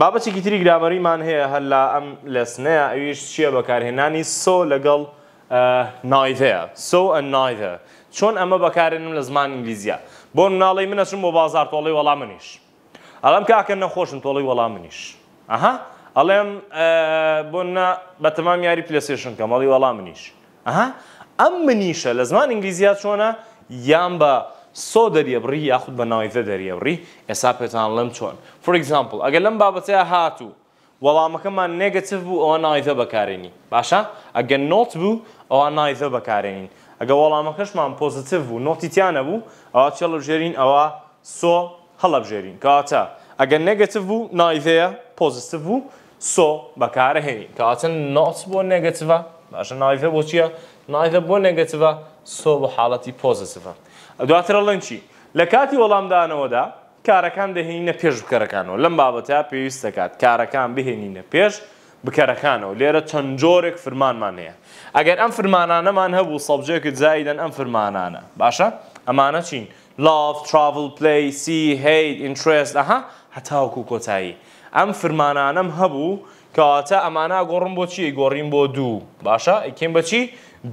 بابەتێکی تری گرامەریمان هەیە هەر لە ئەم لەسنەیە ئەویش چییە بەکارهێنانی سۆ لەگەڵ نایڤەیە سۆ ئە نایڤە چۆن ئەمە بەکارێنم لە زمان ئینگلیزیە بۆ ناڵی منەچم بۆ بازار تۆڵی وەڵام منیش ئەڵم کاکە نەخۆشم تۆڵی وەڵام منیش ئەها ئەڵێم بۆ بە تەمام یاری پلسیشن کە مەڵی وەڵام منیش ئەها ئەم منیشە لە زمان ئینگلیزیات چۆنە یان بە سۆ دەریێبڕی یاخود بە ناویدە دەریێبڕی ئێسا پێتان لەم چۆن فور ئگزامپل ئەگەر لەم بابەتەیە هاتوو وەڵامەکەمان نێگەتیف بوو ئەوە ناویدە بەکارێنی باشە ئەگەر نۆت بوو ئەوە ناویدە بەکارێنین ئەگە وەڵامەکەشمان پۆزیتیف بوو نۆتیتیانە بوو ئەوە چێڵژێرین ئەوە سۆ هەڵەبژێرین کاتە ئەگەر نێگەتیف بوو ناویدەیە پۆزیتیف بوو سۆ بەکارەهێنین کاتن نۆت بۆ نێگەتیڤە باشە ناویدە بۆ چییە نایدە بۆ نگەتیڤە سۆ بە حاڵەتی پۆزیتیڤە دواتر ئەڵێن چی لە کاتی وەڵامدانەوەدا کارەکان دەهێنینە پێش بکەرەکانەوە لەم بابەتیا پێویست دەکات کارەکان بهێنینە پێش بکەرەکانەوە لێرە چەند جۆرێک فرمانمان هەیە ئەگەر ئەم فرمانانەمان هەبوو سەبجێکت زایدەن ئەم فرمانانە باشە ئەمانە چین لاف تراڤل پلی سی هیت ئینترست ئەها هەتاوکو کۆتایی ئەم فرمانانەم هەبوو کەواتە ئەمانە گۆڕم بۆ چی گۆڕیم بۆ دوو باشە ئەکەم بەچی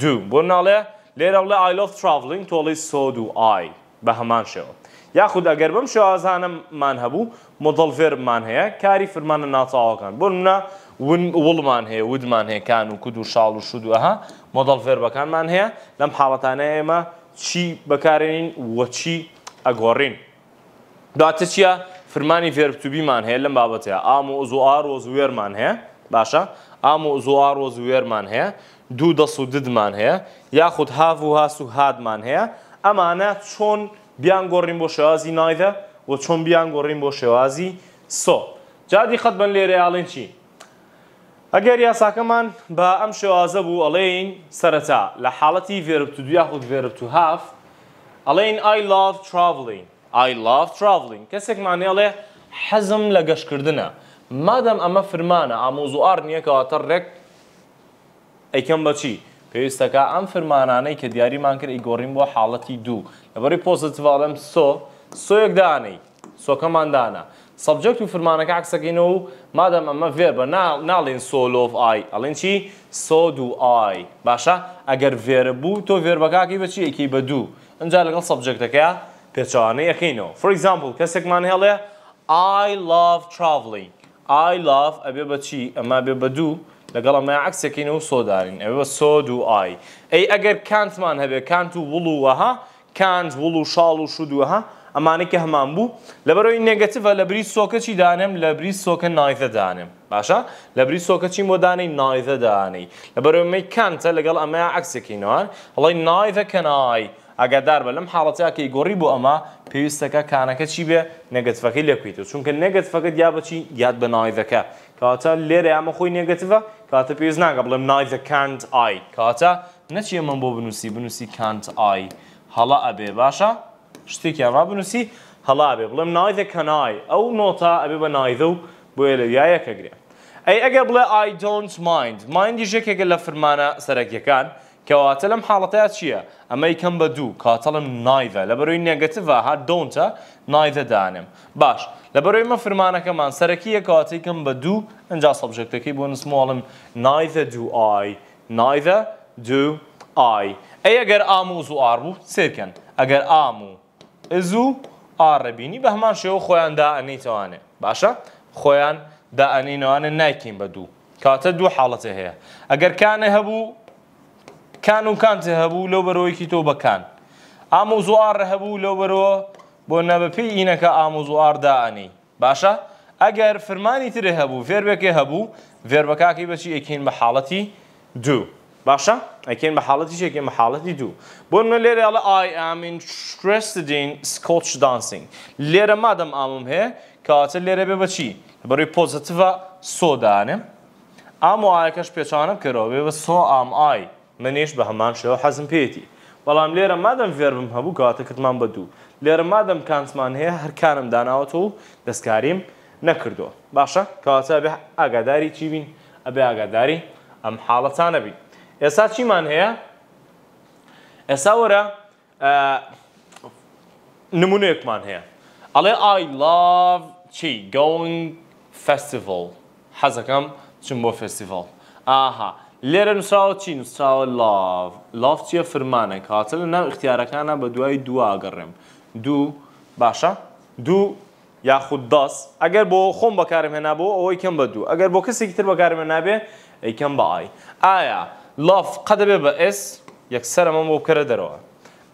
دوو بۆ ناڵێ لێرە بڵێ ئایلۆف تراڤلینگ تۆڵی سۆد و ئای بە هەمان شێوە یاخود ئەگەر بم شێوازانممان هەبوو مدڵفێرمان هەیە کاری فرمانە ناچاوەکان بۆ منە وڵمان هەیە ودمان هەیەکان و کود و شاڵ و شودوەها مدڵفێربەکانمان هەیە لەم حاڵەتانە ئێمە چی بەکارێنین وەچی ئەگۆڕین. دواتە چییە؟ فرمانی فێرتوبیمان هەیە لەم بابەتەیە ئام و زوار ۆز وێرمان هەیە باشە ئام و زوار ۆز وێرمان هەیە دوو دەست و ددمان هەیە یاخود هاو و هاس و هادمان هەیە ئەمانە چۆن بیان گۆڕین بۆ شێوازی نایدە و چۆن بیان گۆڕین بۆ شێوازی سۆ جادی خەت بن لێرەیاڵین چی؟ ئەگەر یاساکەمان بە ئەم شێوازە بوو ئەڵێین سەرەتا لە حاڵەتی ڤێربتو دو یاخود ڤێربتو هاف ئەڵێین ئای لاڤ تراڤلین I love traveling کەسێکمانێڵێ حەزم لە گەشتکردنە مادەم ئەمە فرمانە ئامۆزوار نییەکەواتە ڕێک ئەیکەم بەچی پێویستەکە ئەم فرمانانەی کە دیاریمان کرد ئیگۆڕیم بۆ حاڵەتی دوو لەبەری پۆزتیڤالم سۆ سۆیەکدانەی سۆکەماندانە سەبجەکت و فرمانەکە عکسەکەینەوە و مادەم ئەمە وێر بە ناڵێن سۆلۆف ئای ئەڵێن چی سۆد و ئای باشە ئەگەر وێرە بوو تۆ وێربەکاکی بەچی ئەکی بە دوو ئەجا لەگەڵ سەبجەکتەکەە بيتشاني yakino. E For example, kasek man hele, I love traveling. I love ابي بتشي اما ابي بدو لەگەڵ ئەمە عکسێکین و سۆدارین ئەوە سۆد و ئای ئەی ئەگەر کانتمان هەبێ کانت و وڵووەها کانت وڵ و شاڵ و شودووەها ئەمانێکی هەمان بوو لەبەرەوەی نيجاتيف ولا بری سۆکە چی دانم لە بری سۆکە نایزەدانم باشە لە بری سۆکە چی مۆدانەی نایزەدانەی لەبەرەوەمەی کانتە لەگەڵ ئەمە عکسێکینەوەن هەڵی نایزەکەنای. ئاگادار بە لەم حاڵەتیاکەی گۆڕی بۆ ئەمە پێویستەکە کانەکە چی بێ نەگەتفەکەی لەکویت و چونکە نەگەتفەکە یا بچی یاد بە ناویدەکە کاتە لێرە ئەمە خۆی نێگەتیڤە کاتە پێویست ناگە بڵێم نایدە کانت ئای کاتە نەچیە من بۆ بنووسی بنووسی کانت ئای هەڵا ئەبێ باشە شتێکیان ڕا بنووسی هەڵا بێ بڵێم نایدە کەنای ئەو نۆتا ئەبێ بە نایدە و بۆ لە یایەکە گرێ ئەی ئەگە بڵێ I don't mind مایندی ژێکێکە لە فرمانە سەرەکیەکان كواتلم حالتات شيا اما يكم بدو كاتلم دوو لبروي نيجاتيفا ها دونتا نێگەتیڤە دانم دۆنتە نایڤەدانم باش لە بەرەوەی مە فرمانەکەمان سەرەکیە کاتێکم بە دوو ئەجا سەبژێکەکەی بۆ نسمۆڵم نایڤە دوو ئای نایڤە دوو اي ئەی ئەگەر ئاموز و ئاربوو سيركن اگر امو ازو ئز و ئاڕەبینی بە هەمان شێوە خۆیاندا ئەنەیتەوانێ باشە خۆیان دا ئەنینەوانە نایکین بە دوو کاتە حالته هي اگر كان هبو کان و کانتە هەبوو لەو بەرەوەیکی تۆ بەکان ئامۆزوارە هەبوو لەو بەرەوە بۆ نەبەپی ئینەکە ئامۆزوارداانی باشە ئەگەر فرمانی ترێ هەبوو فێربێکێ هەبوو فێربەکاکی بەچی ئەکەین بە حاڵەتی دوو باشە ئەکەین بە حاڵەتی شێکێن بە حاڵەتی دوو بۆ منە لێرە ئەڵە ئایئامین شرستدین سکۆچ دانسینگ لێرە مادەم ئامم هەیە کەواتە لێرە بێ بەچی بەڕووی پۆزتیڤە سۆدانم ئام و ئاەکەش پێچانم کەەوە بێ بە سۆ ئام ئای منێش بە هەمان شێوە حەزم پێێتی بەڵام لێرە مادەم فێربم هەبوو کەواتە کردمان بە دوو لێرە مادەم کانسمان هەیە هەرکارم داناوەتە و دەستکاریم نەکردووە باشە کەواتە بێ ئاگاداری چی بین ئەبێ ئاگاداری ئەم حاڵەتانە بین ئێستا چیمان هەیە ئێستا وەرە نمونەیەکمان هەیە ئەڵێ ئای لاڤ چی گەنگ فستیڤڵ حەزەکەم چم بۆ فستیڤڵ ئاها لێرە نووسراوە چی نووسراوە لاف لاف چیە فرمانە کاتە لە ناو اختیارەکانە بە دوای دواگەڕێم دوو باشە دوو یاخود داس ئەگەر بۆ خۆم بەکارم هێنا بۆ ئەوەی کەم بە دوو ئەگەر بۆ کەسێکی تر بەکارم هێنابێ ئەیکەم بە ئای ئایا لاف قەدەبێ بە ئس یەکسەر ئەمە بۆ بکەرە دەرەوە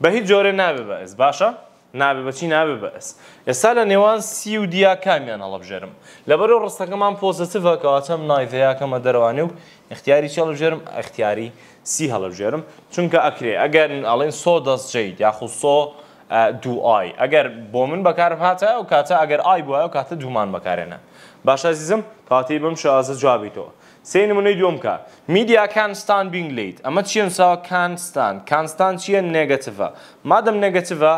بە هیچ جۆرە نابێ بە ئس باشە؟ نابێ بەچی نابێ بەس ئێستا لە نێوان سی و دیا کامیان هەڵبژێرم لەبەرەوە ڕستەکەمان پۆزتیڤەکەواتەم نایدەیەکەمە دەروانێ و اختیاری چ هەڵبژێرم اختیاری سی هەڵبژێرم چونکە ئەکرێ ئەگەر ئەڵێن سۆ دەستجیت یاخو سۆ دوو ئای ئەگەر بۆ من بەکار هاتە و کاتە ئەگەر ئای بووە و کاتە دومان بەکارێنە باشازیزم پاتی بم شازە جوابیتەوە سێ نمونەی دوم کە میدیا کانستان بینگلیت ئەمە چیان ساوە کانستان کانستان چیە نێگەتیڤە مادەم نێگەتیڤە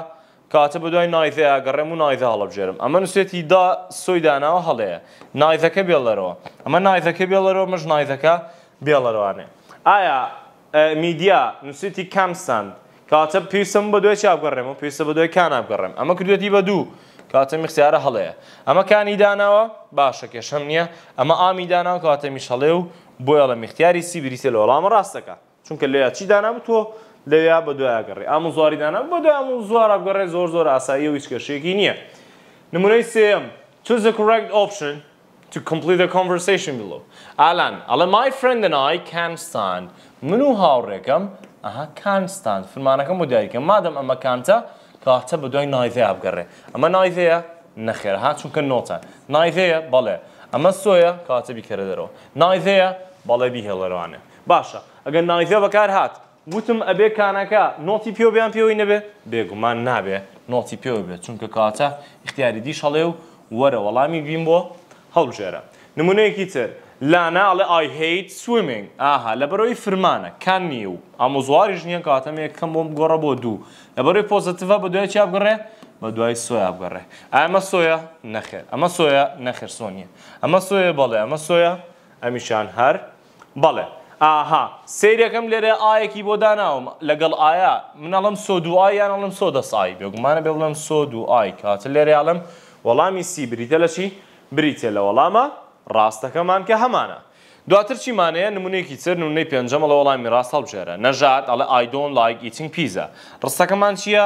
کاتە بە دوای نایزەیە گەڕێم و نایزە هەڵە بژێرم ئەمە نووسێتی دا سۆی داناوە هەڵەیە نایزەکە بێڵەرەوە ئەمە نایزەکە بێڵەرەوە مەش نایزەکە بێڵەرەوانێ ئایا میدیا نووسێتی کامسند کاتە پێویستم بە دوای چاپگەڕێم و پێویستە بە دوای کانابگەڕێم ئەمە کردوێتی بە دوو کاتە میخسیارە هەڵەیە ئەمە کانی داناوە باشە کێشەم نییە ئەمە ئامی داناوە کاتە میشەڵێ و بۆ ئەڵە میختیاری سیبریسە لە وەڵامە ڕاستەکە چونکە لێ چی دانام تۆ لەوێ بە دوایگەڕێ ئام زواریدانە بە دوام و زوارە بگەڕێ زۆر زۆر ئاسایی و هیچکەشێکی نییە نمونەی سم choose the correct option to complete the conversation below ئالان ئەڵە my friend and I can stand من و هاوڕێکم ئەها can stand فرمانەکەم بۆ دایکەم مادەم ئەمە کانتە کاتە بە دوای نایزەیە بگەڕێ ئەمە نایزەیە نەخێر ها چونکە نۆتە نایزەیە بەڵێ ئەمە سۆیە کاتە بیکەرە دەرەوە نایزەیە بەڵێ بیهێڵەروانە باشە ئەگەر نایزە بەکار هات وتم ئەبێ کانەکە نۆتی پێ بیان پێوەی نەبێ بێگومان نابێ نۆتی پێوە بێت چونکە کاتە اختیاری دیش هەڵێ و وەرە وەڵامی بین بۆ هەڵژێرە نمونەیەکی تر لاناڵێ ئای هیت سویمنگ ئاها لە بەرەوەی فرمانە کان نیە و ئامۆزواریش نییە کاتەمەیە کەم بۆم گۆڕە بۆ دوو لە بەرەوەی پۆزتیڤە بە دوای چیا بگەڕێ بە دوای سۆیا بگەڕێ ئەمە سۆیا نەخێر ئەمە سۆیا نەخێر سۆنیە ئەمە سۆیە بەڵێ ئەمە سۆیا ئەمیشان هەر بەڵێ. ئاها سیرەکەم لێرە ئایەکی بۆ داناوم لەگەڵ ئایا منەڵم سۆ دواییان ئەڵم سۆ دەسایی بێگومانە بێ بڵم سۆ دوایی کاتە لێرەیاڵم وەڵامی سی بریتە لەشی بریتێ لە وەڵامە ڕاستەکەمان کە هەمانە. دواتر چیمانەیە نمونێکی چر نونەی پێنجەمە لە وەڵامی ڕاست هەڵبژێرە نەژات ئەڵە ئایدۆن لایک ئیتنگ پیزە. ڕستەکەمان چییە؟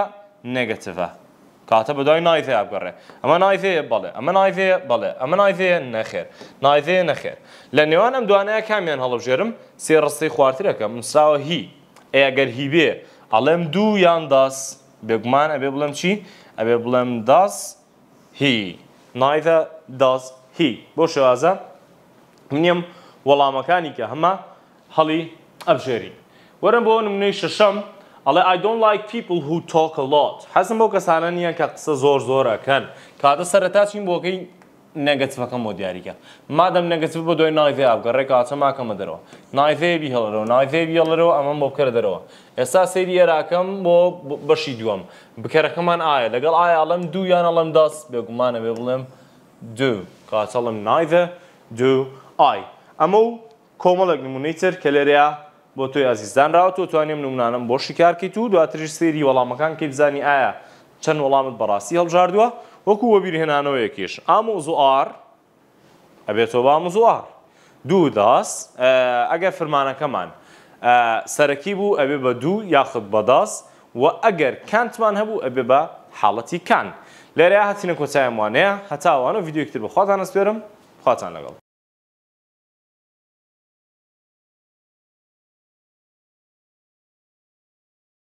نگەتەوە. کاتە بەدای نایتێ ئاگەڕێ ئەمە نایتەیە بڵێ ئەمە نایتێ بڵێ ئەمە نایتەیە نەخێر نایتەیە نەخێر لە نێوان ئەم دوانەیە کامیان هەڵبژێرم سێ ڕستی خوارترەکەم مساوە هی ئەگەر هی بێ ئەڵێم دوو یان داس بێگومان ئەبێ بڵێم چی ئەبێ بڵێم داس هی نایتە داس هی بۆ شێوازە منیم وەڵامەکانی کە هەمە هەڵی ئەبژێری وەرم بۆ نمونەی شەشەم Але I don't like people who talk a lot. حەزم بەو کەسانە نییە کە قسە زۆر زۆرەکەن کاتە سەرەتا چین بۆکەی نەگەچفەکەم بۆ دیاریکە مادەم نەگەچف بە دوای نایفێ ئاگەڕێ کاچە ماکەمە دەرەوە نایفێبی هەڵەرەوە نایفێبی هەڵەرەوە ئەمەم بۆ کردەرەوە ئێستا سەیری عێراکەم بۆ بەشی دووەم بکەرەکەمان ئایا لەگەڵ ئایا ئەڵم دوو یان ئەڵم داست بێگومانە بێ بڵێم دوو کاچەڵم نایڤە دوو ئای ئەمە و کۆمەڵک نمونەی تر کە لێرەیە بۆ تۆی ئازیزدان راوە تۆ توانیم نومنانم بۆ شکارکەیت و دواتریش سێری وەڵامەکان کەی بزانی ئایا چەند وەڵامت بەڕاستی هەڵژاردووە وەکو وە بیرهێنانەوە یەکیش ئامۆزوار ئەبێتەوە بامزوار دوو داس ئەگەر فرمانەکەمان سەرەکی بوو ئەبێ بە دوو یاخت بەداست و ئەگەر کانتمان هەبوو ئەبێ بە حاڵەتی کان لێرە هاتیینە کۆچایان وانەیە هەتاوانە یددیوکتتر بەخواتان ئەسپێرم خواتان لەگەڵ